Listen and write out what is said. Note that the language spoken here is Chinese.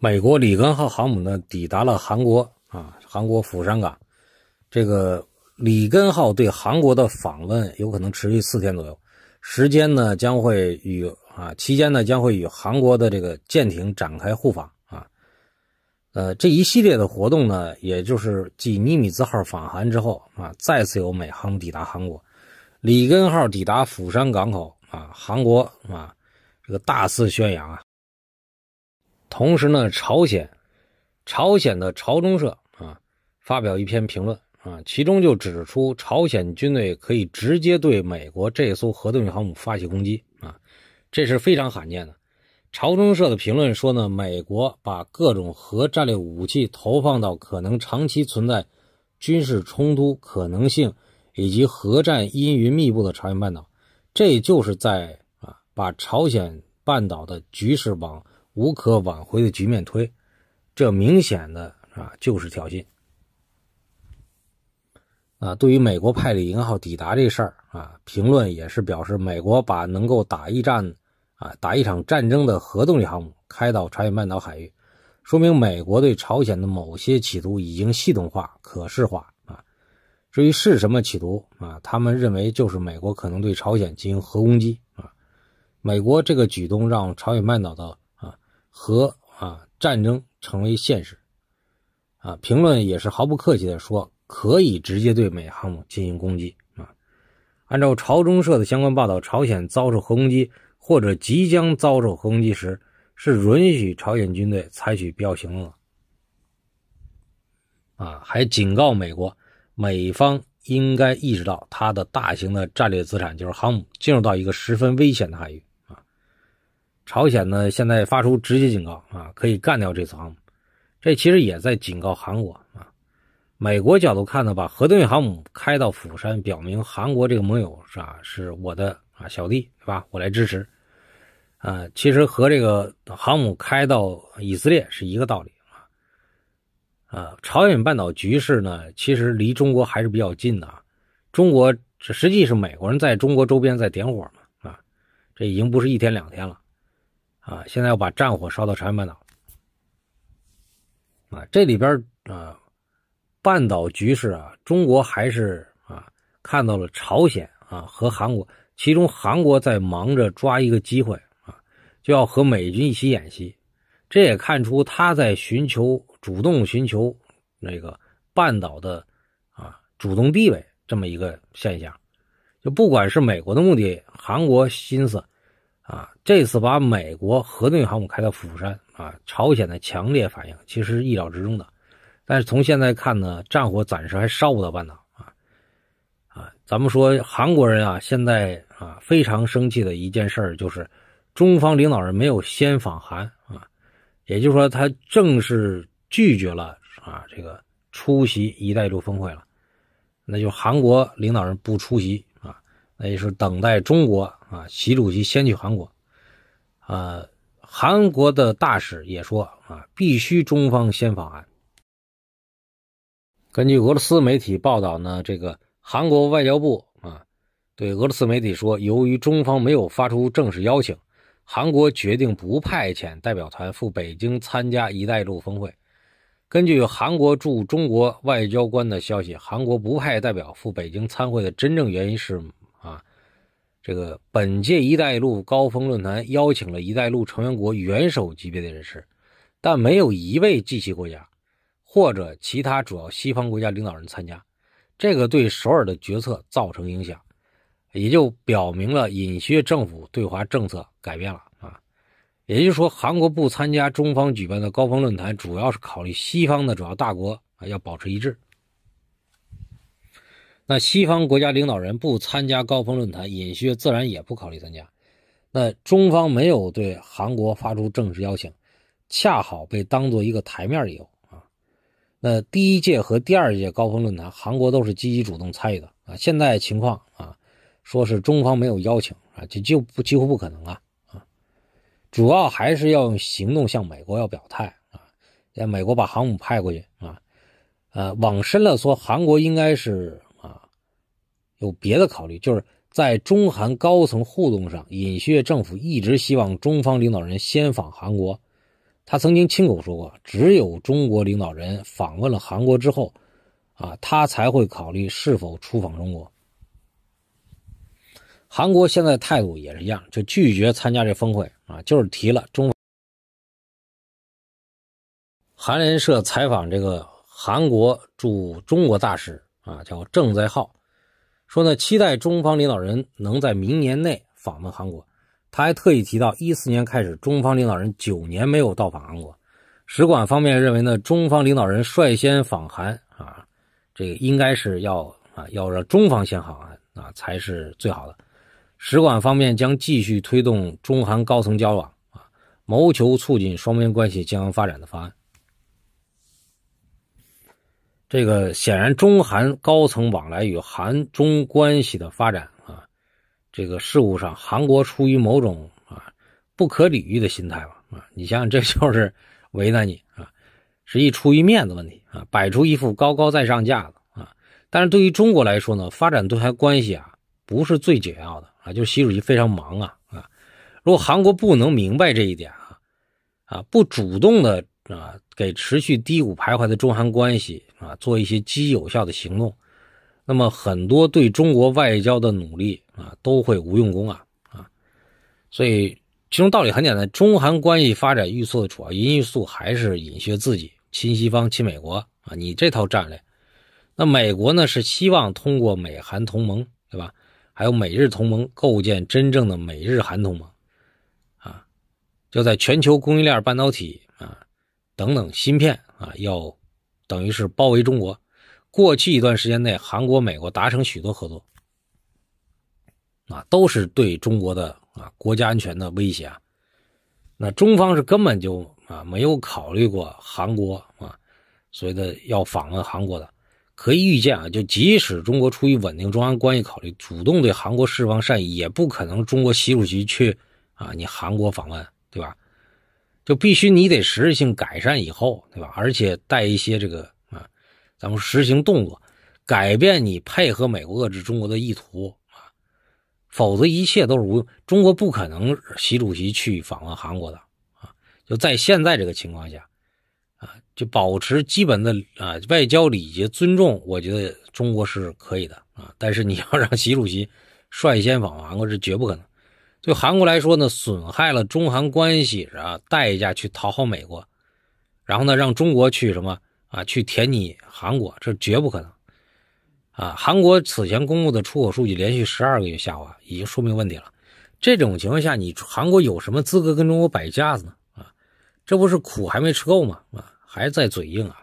美国里根号航母呢抵达了韩国啊，韩国釜山港。这个里根号对韩国的访问有可能持续四天左右，时间呢将会与啊期间呢将会与韩国的这个舰艇展开互访啊。呃，这一系列的活动呢，也就是继尼米兹号访韩之后啊，再次有美航母抵达韩国。里根号抵达釜山港口啊，韩国啊这个大肆宣扬啊。同时呢，朝鲜，朝鲜的朝中社啊，发表一篇评论啊，其中就指出，朝鲜军队可以直接对美国这艘核动力航母发起攻击啊，这是非常罕见的。朝中社的评论说呢，美国把各种核战略武器投放到可能长期存在军事冲突可能性以及核战阴云密布的朝鲜半岛，这就是在啊，把朝鲜半岛的局势往。无可挽回的局面推，这明显的啊就是挑衅。啊，对于美国“派里”号抵达这事儿啊，评论也是表示，美国把能够打一战啊打一场战争的核动力航母开到朝鲜半岛海域，说明美国对朝鲜的某些企图已经系统化、可视化啊。至于是什么企图啊，他们认为就是美国可能对朝鲜进行核攻击啊。美国这个举动让朝鲜半岛的。和啊战争成为现实，啊评论也是毫不客气的说，可以直接对美航母进行攻击啊。按照朝中社的相关报道，朝鲜遭受核攻击或者即将遭受核攻击时，是允许朝鲜军队采取必要行动的啊，还警告美国，美方应该意识到它的大型的战略资产就是航母进入到一个十分危险的海域。朝鲜呢，现在发出直接警告啊，可以干掉这次航母，这其实也在警告韩国啊。美国角度看呢，把核动力航母开到釜山，表明韩国这个盟友是吧，是我的啊小弟是吧，我来支持。啊，其实和这个航母开到以色列是一个道理啊。啊，朝鲜半岛局势呢，其实离中国还是比较近的啊。中国这实际是美国人在中国周边在点火嘛啊，这已经不是一天两天了。啊，现在要把战火烧到朝鲜半岛，啊，这里边啊，半岛局势啊，中国还是啊看到了朝鲜啊和韩国，其中韩国在忙着抓一个机会啊，就要和美军一起演习，这也看出他在寻求主动寻求那个半岛的啊主动地位这么一个现象，就不管是美国的目的，韩国心思。啊，这次把美国核动力航母开到釜山啊，朝鲜的强烈反应其实是意料之中的。但是从现在看呢，战火暂时还烧不到半岛啊。啊，咱们说韩国人啊，现在啊非常生气的一件事儿就是，中方领导人没有先访韩啊，也就是说他正式拒绝了啊这个出席一带一路峰会了，那就韩国领导人不出席。那也是等待中国啊，习主席先去韩国。啊，韩国的大使也说啊，必须中方先访韩。根据俄罗斯媒体报道呢，这个韩国外交部啊，对俄罗斯媒体说，由于中方没有发出正式邀请，韩国决定不派遣代表团赴北京参加“一带一路”峰会。根据韩国驻中国外交官的消息，韩国不派代表赴北京参会的真正原因是。这个本届“一带一路”高峰论坛邀请了“一带一路”成员国元首级别的人士，但没有一位 G7 国家或者其他主要西方国家领导人参加，这个对首尔的决策造成影响，也就表明了尹锡政府对华政策改变了啊！也就是说，韩国不参加中方举办的高峰论坛，主要是考虑西方的主要大国啊要保持一致。那西方国家领导人不参加高峰论坛，尹薛自然也不考虑参加。那中方没有对韩国发出正式邀请，恰好被当做一个台面理由啊。那第一届和第二届高峰论坛，韩国都是积极主动参与的啊。现在情况啊，说是中方没有邀请啊，就就不几乎不可能啊啊。主要还是要用行动向美国要表态啊，让美国把航母派过去啊。呃，往深了说，韩国应该是。有别的考虑，就是在中韩高层互动上，尹锡悦政府一直希望中方领导人先访韩国。他曾经亲口说过，只有中国领导人访问了韩国之后，啊，他才会考虑是否出访中国。韩国现在态度也是一样，就拒绝参加这峰会啊，就是提了中。韩联社采访这个韩国驻中国大使啊，叫郑在浩。说呢，期待中方领导人能在明年内访问韩国。他还特意提到，一四年开始，中方领导人九年没有到访韩国。使馆方面认为呢，中方领导人率先访韩啊，这个应该是要啊，要让中方先访韩啊才是最好的。使馆方面将继续推动中韩高层交往啊，谋求促进双边关系健康发展的方案。这个显然，中韩高层往来与韩中关系的发展啊，这个事务上，韩国出于某种啊不可理喻的心态吧啊，你想想，这就是为难你啊，实际出于面子问题啊，摆出一副高高在上架子啊。但是对于中国来说呢，发展对台关系啊，不是最紧要的啊。就是习主席非常忙啊啊。如果韩国不能明白这一点啊啊，不主动的啊，给持续低谷徘徊的中韩关系。啊，做一些极有效的行动，那么很多对中国外交的努力啊，都会无用功啊啊！所以其中道理很简单，中韩关系发展预测的主要因素还是尹学自己亲西方、亲美国啊！你这套战略，那美国呢是希望通过美韩同盟，对吧？还有美日同盟，构建真正的美日韩同盟啊！就在全球供应链、半导体啊等等芯片啊要。等于是包围中国。过去一段时间内，韩国、美国达成许多合作，啊，都是对中国的啊国家安全的威胁啊。那中方是根本就啊没有考虑过韩国啊所谓的要访问韩国的。可以预见啊，就即使中国出于稳定中韩关系考虑，主动对韩国释放善意，也不可能中国习主席去啊你韩国访问，对吧？就必须你得实质性改善以后，对吧？而且带一些这个啊，咱们实行动作，改变你配合美国遏制中国的意图啊，否则一切都是无。用。中国不可能，习主席去访问韩国的啊，就在现在这个情况下啊，就保持基本的啊外交礼节尊重，我觉得中国是可以的啊。但是你要让习主席率先访问韩国，是绝不可能。对韩国来说呢，损害了中韩关系啊，代价去讨好美国，然后呢，让中国去什么啊，去舔你韩国，这绝不可能啊！韩国此前公布的出口数据连续十二个月下滑，已经说明问题了。这种情况下，你韩国有什么资格跟中国摆架子呢？啊，这不是苦还没吃够吗？啊，还在嘴硬啊？